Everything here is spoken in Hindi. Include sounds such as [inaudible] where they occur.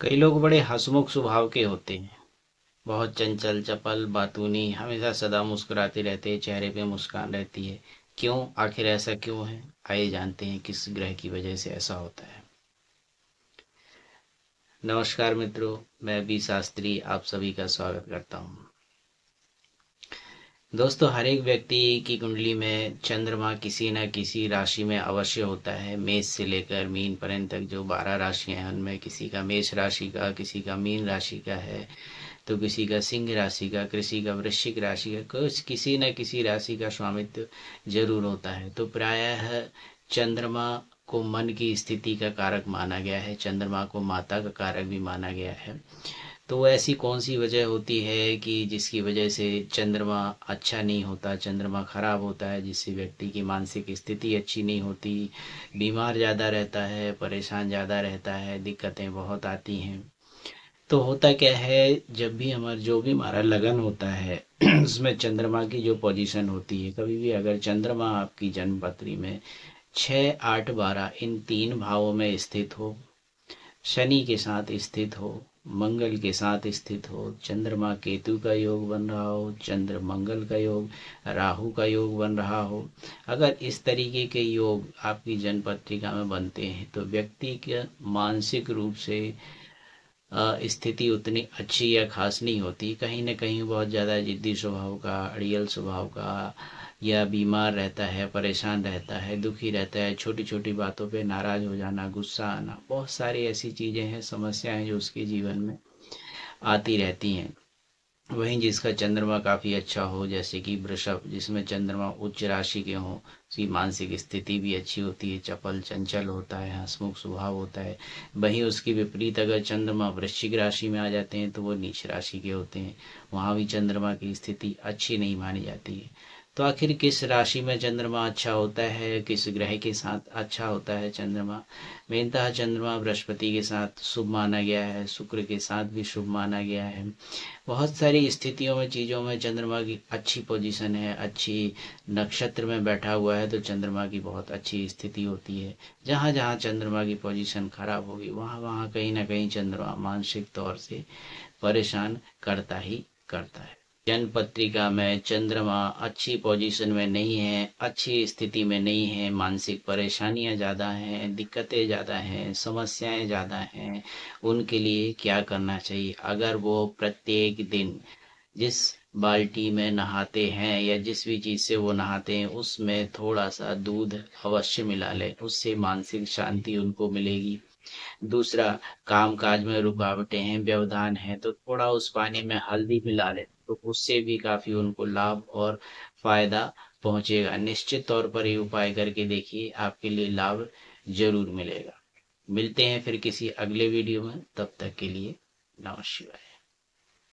कई लोग बड़े हसमुख स्वभाव के होते हैं बहुत चंचल चपल बातूनी हमेशा सदा मुस्कुराते रहते हैं चेहरे पे मुस्कान रहती है क्यों आखिर ऐसा क्यों है आइए जानते हैं किस ग्रह की वजह से ऐसा होता है नमस्कार मित्रों मैं बी शास्त्री आप सभी का स्वागत करता हूँ दोस्तों हर एक व्यक्ति की कुंडली में चंद्रमा किसी न किसी राशि में अवश्य होता है मेष से लेकर मीन पर्यंत तक जो बारह राशियां हैं उनमें किसी का मेष राशि का किसी का मीन राशि का है तो किसी का सिंह राशि का किसी का वृश्चिक राशि का कुछ किसी न किसी राशि का स्वामित्व जरूर होता है तो प्रायः चंद्रमा को मन की स्थिति का कारक माना गया है चंद्रमा को माता का कारक भी माना गया है तो ऐसी कौन सी वजह होती है कि जिसकी वजह से चंद्रमा अच्छा नहीं होता चंद्रमा ख़राब होता है जिससे व्यक्ति की मानसिक स्थिति अच्छी नहीं होती बीमार ज़्यादा रहता है परेशान ज़्यादा रहता है दिक्कतें बहुत आती हैं तो होता क्या है जब भी हमारा जो भी हमारा लगन होता है [clears throat] उसमें चंद्रमा की जो पोजीशन होती है कभी भी अगर चंद्रमा आपकी जन्मपत्री में छः आठ बारह इन तीन भावों में स्थित हो शनि के साथ स्थित हो मंगल के साथ स्थित हो चंद्रमा केतु का योग बन रहा हो चंद्र मंगल का योग राहु का योग बन रहा हो अगर इस तरीके के योग आपकी जन्म पत्रिका में बनते हैं तो व्यक्ति के मानसिक रूप से स्थिति उतनी अच्छी या खास नहीं होती कहीं ना कहीं बहुत ज़्यादा जिद्दी स्वभाव का अड़ियल स्वभाव का या बीमार रहता है परेशान रहता है दुखी रहता है छोटी छोटी बातों पे नाराज़ हो जाना गुस्सा आना बहुत सारी ऐसी चीज़ें हैं समस्याएं जो उसके जीवन में आती रहती हैं वहीं जिसका चंद्रमा काफ़ी अच्छा हो जैसे कि वृषभ जिसमें चंद्रमा उच्च राशि के हों उसकी मानसिक स्थिति भी अच्छी होती है चपल चंचल होता है हंसमुख स्वभाव होता है वहीं उसकी विपरीत अगर चंद्रमा वृश्चिक राशि में आ जाते हैं तो वो नीच राशि के होते हैं वहाँ भी चंद्रमा की स्थिति अच्छी नहीं मानी जाती है तो आखिर किस राशि में चंद्रमा अच्छा होता है किस ग्रह के साथ अच्छा होता है चंद्रमा मेनता चंद्रमा बृहस्पति के साथ शुभ माना गया है शुक्र के साथ भी शुभ माना गया है बहुत सारी स्थितियों में चीज़ों में चंद्रमा की अच्छी पोजीशन है अच्छी नक्षत्र में बैठा हुआ है तो चंद्रमा की बहुत अच्छी स्थिति होती है जहाँ जहाँ चंद्रमा की पोजिशन खराब होगी वहाँ वहाँ कहीं ना कहीं चंद्रमा मानसिक तौर से परेशान करता ही करता है जन्म पत्रिका में चंद्रमा अच्छी पोजीशन में नहीं है अच्छी स्थिति में नहीं है मानसिक परेशानियां ज़्यादा हैं दिक्कतें ज़्यादा हैं समस्याएं ज़्यादा हैं उनके लिए क्या करना चाहिए अगर वो प्रत्येक दिन जिस बाल्टी में नहाते हैं या जिस भी चीज़ से वो नहाते हैं उसमें थोड़ा सा दूध अवश्य मिला लें उससे मानसिक शांति उनको मिलेगी दूसरा काम काज में रुकावटें हैं व्यवधान है तो थोड़ा उस पानी में हल्दी मिला ले तो उससे भी काफी उनको लाभ और फायदा पहुंचेगा निश्चित तौर पर ये उपाय करके देखिए आपके लिए लाभ जरूर मिलेगा मिलते हैं फिर किसी अगले वीडियो में तब तक के लिए नमस्कार